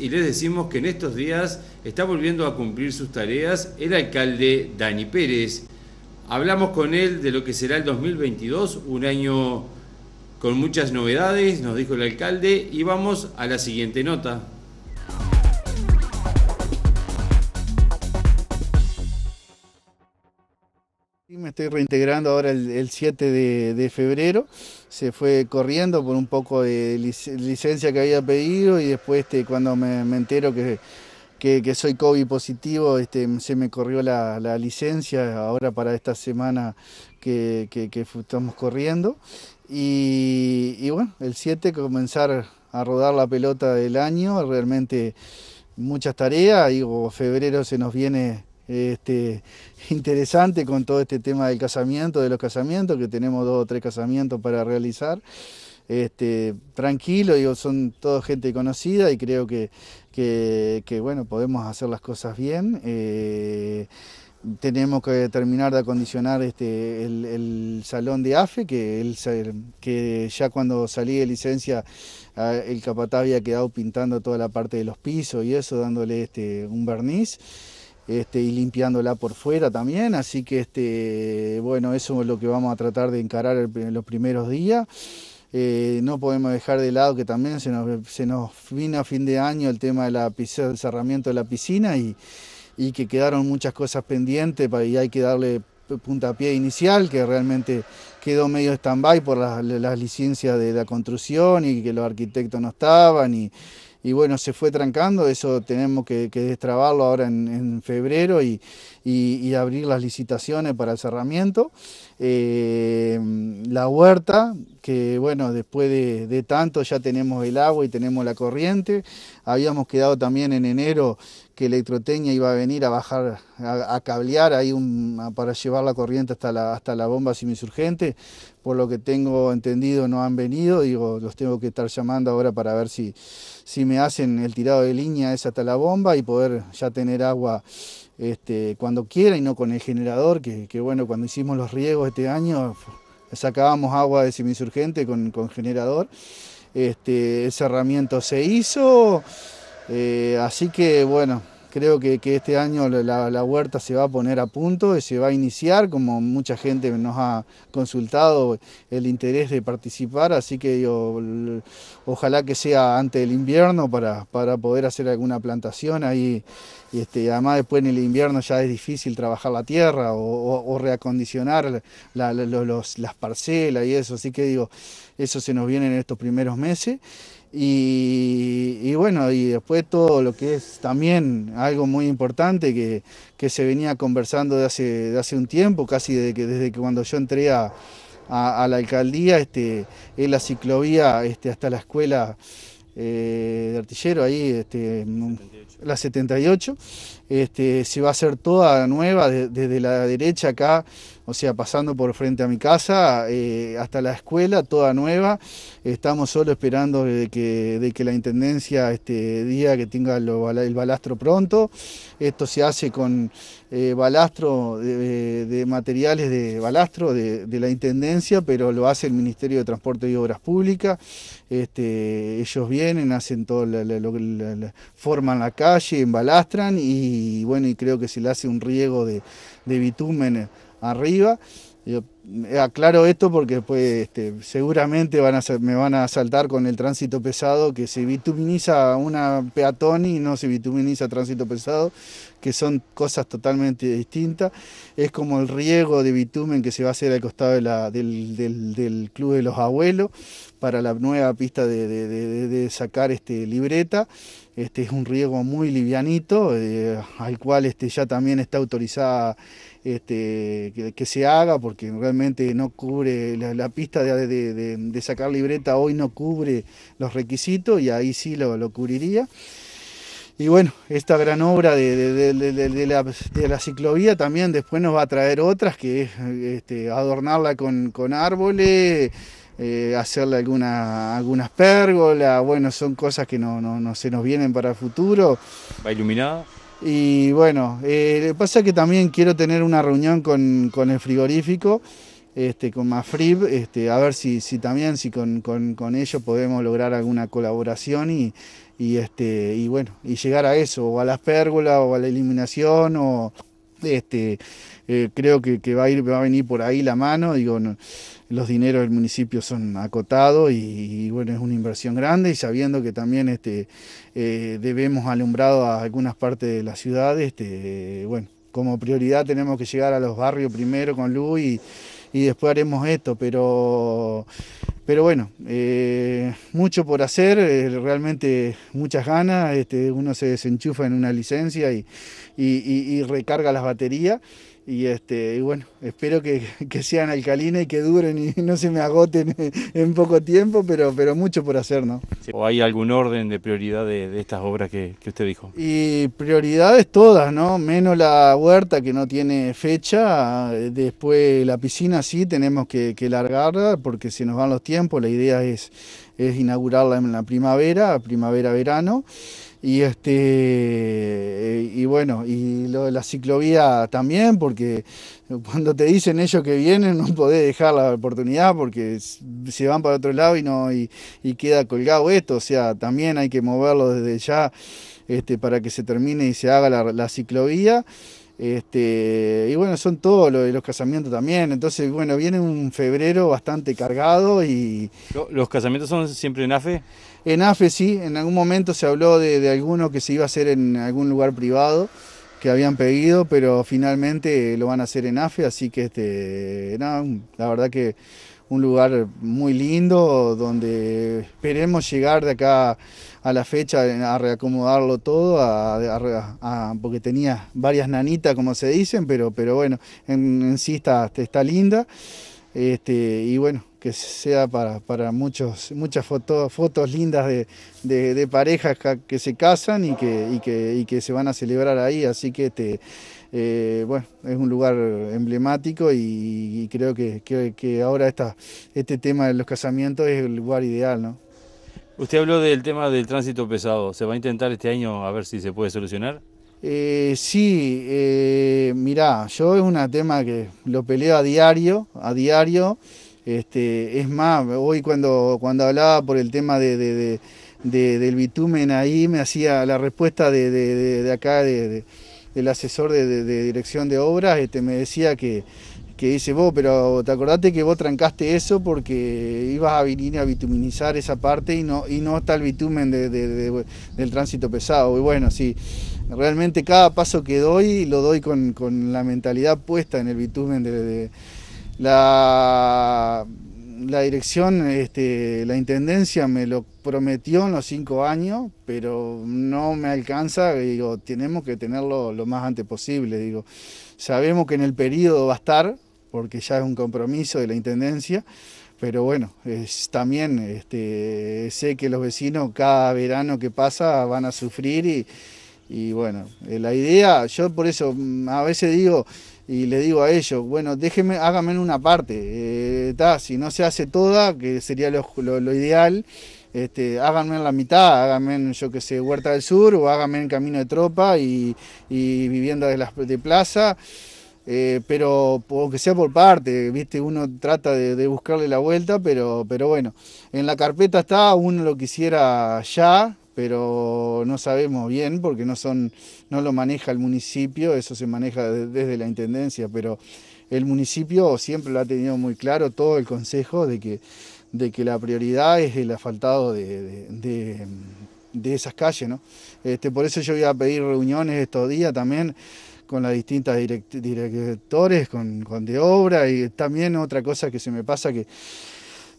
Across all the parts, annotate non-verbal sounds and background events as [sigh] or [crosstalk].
y les decimos que en estos días está volviendo a cumplir sus tareas el alcalde Dani Pérez. Hablamos con él de lo que será el 2022, un año con muchas novedades, nos dijo el alcalde, y vamos a la siguiente nota. me estoy reintegrando ahora el, 7 de, febrero. Se fue corriendo por un poco de licencia que había pedido y después este, cuando me, entero que, soy COVID positivo, este, se me corrió la, licencia ahora para esta semana que, estamos corriendo. Y, bueno, el 7 comenzar a rodar la pelota del año, realmente muchas tareas, digo, febrero se nos viene este, interesante con todo este tema del casamiento, de los casamientos, que tenemos dos o tres casamientos para realizar. Este, tranquilo, son toda gente conocida y creo que, bueno, podemos hacer las cosas bien. Eh, tenemos que terminar de acondicionar este, el, salón de AFE, que, el, que ya cuando salí de licencia el capataz había quedado pintando toda la parte de los pisos y eso, dándole este, un barniz. Este, y limpiándola por fuera también. Así que este, bueno, eso es lo que vamos a tratar de encarar en los primeros días. Eh, no podemos dejar de lado que también se nos, se vino a fin de año el tema del cerramiento de la piscina y, que quedaron muchas cosas pendientes y hay que darle puntapié inicial que realmente quedó medio stand-by por las, las licencias de la construcción y que los arquitectos no estaban y, y bueno, se fue trancando, eso tenemos que, destrabarlo ahora en, febrero y, abrir las licitaciones para el cerramiento. Eh, la huerta, que bueno, después de, tanto ya tenemos el agua y tenemos la corriente. Habíamos quedado también en enero que Electroteña iba a venir a bajar, a, cablear ahí para llevar la corriente hasta la, hasta la bomba semisurgente. Por lo que tengo entendido no han venido, digo, los tengo que estar llamando ahora para ver si, si me hacen el tirado de línea esa hasta la bomba y poder ya tener agua este, cuando quiera y no con el generador, que, que bueno, cuando hicimos los riegos este año sacábamos agua de semisurgente con, generador. Este, ese herramienta se hizo, eh, así que bueno, Creo que, este año la, huerta se va a poner a punto y se va a iniciar, como mucha gente nos ha consultado el interés de participar, así que yo, ojalá que sea antes del invierno para, poder hacer alguna plantación ahí. Y este, además después en el invierno ya es difícil trabajar la tierra o, reacondicionar las parcelas y eso, así que digo, eso se nos viene en estos primeros meses. Y, bueno, y después todo lo que es también algo muy importante que, se venía conversando de hace, hace un tiempo, casi desde que, cuando yo entré a, la alcaldía, este, es la ciclovía este, hasta la escuela eh, de artillero ahí, este, la 78, este, se va a hacer toda nueva desde la derecha acá, o sea, pasando por frente a mi casa eh, hasta la escuela, toda nueva. Estamos solo esperando de que, la Intendencia este, diga que tenga el balastro pronto. Esto se hace con eh, balastro, de, materiales de balastro de, la Intendencia, pero lo hace el Ministerio de Transporte y Obras Públicas. Este, ellos vienen, hacen todo, forman la calle, embalastran y bueno, y creo que se le hace un riego de, de bitumen arriba. Eh, aclaro esto porque este, seguramente van a, me van a saltar con el tránsito pesado, que se bituminiza una peatón y no se bituminiza tránsito pesado, que son cosas totalmente distintas. Es como el riego de bitumen que se va a hacer al costado del Club de los Abuelos para la nueva pista de, sacar este libreta. Este es un riego muy livianito, eh, al cual este, ya también está autorizada este, que, se haga, porque realmente no cubre, la, pista de, sacar libreta hoy no cubre los requisitos y ahí sí lo, cubriría. Y bueno, esta gran obra de, la, ciclovía también después nos va a traer otras, que es este, adornarla con árboles, eh, hacerle alguna, algunas pérgolas, bueno, son cosas que no, se nos vienen para el futuro. ¿Va iluminada? Y bueno, eh, pasa que también quiero tener una reunión con, el frigorífico, este, con Mafrib, este, a ver si, si también si con, con, ellos podemos lograr alguna colaboración y, y, este, y bueno, y llegar a eso, o a las pérgolas, o a la iluminación, o este, eh, creo que, va a ir, va a venir por ahí la mano, digo, los dineros del municipio son acotados y, bueno, es una inversión grande y sabiendo que también este, eh, debemos alumbrado a algunas partes de la ciudad, este, bueno, como prioridad tenemos que llegar a los barrios primero con luz y, después haremos esto, pero, pero bueno, eh, mucho por hacer, eh, realmente muchas ganas, este, uno se desenchufa en una licencia y, y recarga las baterías y, este, y bueno, espero que, sean alcalinas y que duren y no se me agoten [laughs] en poco tiempo, pero, pero mucho por hacer, ¿no? ¿O hay algún orden de prioridad de, estas obras que, usted dijo? Y prioridades todas, ¿no? Menos la huerta que no tiene fecha, después la piscina sí tenemos que, que largarla porque se nos van los tiempos, la idea es es inaugurarla en la primavera, primavera-verano. Y este eh, y bueno, y lo de la ciclovía también, porque cuando te dicen ellos que vienen, no podés dejar la oportunidad porque se van para otro lado y no, y, queda colgado esto. O sea, también hay que moverlo desde ya este, para que se termine y se haga la ciclovía. Este, y bueno, son todos los, los casamientos también. Entonces, bueno, viene un febrero bastante cargado y... ¿Los casamientos son siempre en AFE? En AFE sí, en algún momento se habló de, alguno que se iba a hacer en algún lugar privado que habían pedido, pero finalmente lo van a hacer en AFE, así que este, la verdad que un lugar muy lindo donde esperemos llegar de acá a la fecha a reacomodarlo todo, porque tenía varias nanitas como se dicen, pero, pero bueno, en, sí está, linda este, y bueno, que sea para, para muchos, muchas fotos, fotos lindas de, de, parejas que se casan y que, y que, y que se van a celebrar ahí, así que... te este, eh, bueno, es un lugar emblemático y, creo que, ahora este tema de los casamientos es el lugar ideal, ¿no? Usted habló del tema del tránsito pesado. ¿Se va a intentar este año a ver si se puede solucionar? Eh, sí, eh, mirá, yo es un tema que lo peleo a diario, a diario. Este, es más, hoy cuando, cuando hablaba por el tema del bitumen ahí, me hacía la respuesta de, acá de el asesor de, dirección de obras este, me decía que, que dice, vos, pero te acordaste que vos trancaste eso porque ibas a venir a bituminizar esa parte y no, y no está el bitumen del tránsito pesado. Y bueno, sí, realmente cada paso que doy lo doy con, con la mentalidad puesta en el bitumen de... la, la dirección, este, la intendencia me lo prometió en los cinco años, pero no me alcanza. Digo, tenemos que tenerlo lo más antes posible. Digo, sabemos que en el periodo va a estar, porque ya es un compromiso de la intendencia. Pero bueno, es, también este, sé que los vecinos cada verano que pasa van a sufrir y, y bueno, eh, la idea, yo por eso mm, a veces digo, y le digo a ellos, bueno, déjenme, háganme una parte, eh, si no se hace toda, que sería lo, ideal, este, háganme en la mitad, háganme en, yo que sé, Huerta del Sur, o háganme en Camino de Tropa y, y Vivienda de, las, de Plaza, eh, pero aunque sea por parte, viste, uno trata de, buscarle la vuelta, pero, pero bueno, en la carpeta está, uno lo quisiera ya, pero no sabemos bien porque no son no lo maneja el municipio, eso se maneja desde la intendencia, pero el municipio siempre lo ha tenido muy claro todo el consejo de que de que la prioridad es el asfaltado de, esas calles, ¿no? Este, por eso yo voy a pedir reuniones estos días también con las distintas directores, con, con de obra y también otra cosa que se me pasa que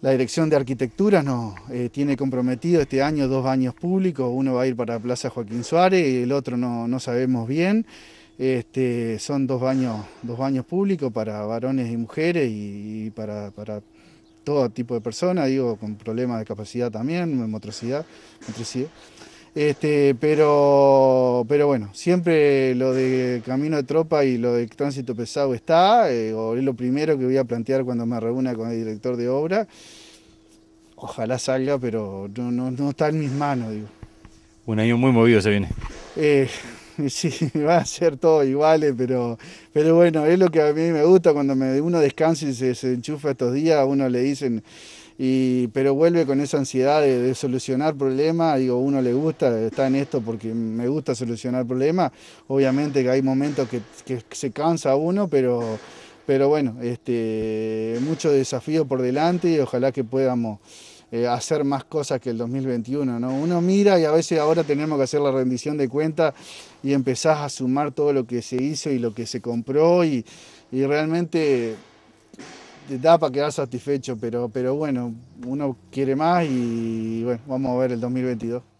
la Dirección de Arquitectura nos eh, tiene comprometido este año dos baños públicos, uno va a ir para Plaza Joaquín Suárez, y el otro no, sabemos bien. Este, son dos baños, dos baños públicos para varones y mujeres y, para, todo tipo de personas, digo, con problemas de capacidad también, motricidad. motricidad. Este, pero, pero bueno, siempre lo de camino de tropa y lo de tránsito pesado está, eh, es lo primero que voy a plantear cuando me reúna con el director de obra. Ojalá salga, pero no, no, no está en mis manos, digo. Un año muy movido se viene. Eh, [laughs] sí, va a ser todo igual eh, pero, pero bueno, es lo que a mí me gusta cuando me, uno descansa y se, se enchufa estos días, a uno le dicen pero vuelve con esa ansiedad de, solucionar problemas, digo, uno le gusta, está en esto porque me gusta solucionar problemas, obviamente que hay momentos que, se cansa uno, pero, pero bueno, este, mucho desafío por delante y ojalá que podamos eh, hacer más cosas que el 2021, ¿no? Uno mira y a veces ahora tenemos que hacer la rendición de cuentas y empezás a sumar todo lo que se hizo y lo que se compró y realmente Da para quedar satisfecho, pero, pero bueno, uno quiere más y bueno, vamos a ver el 2022.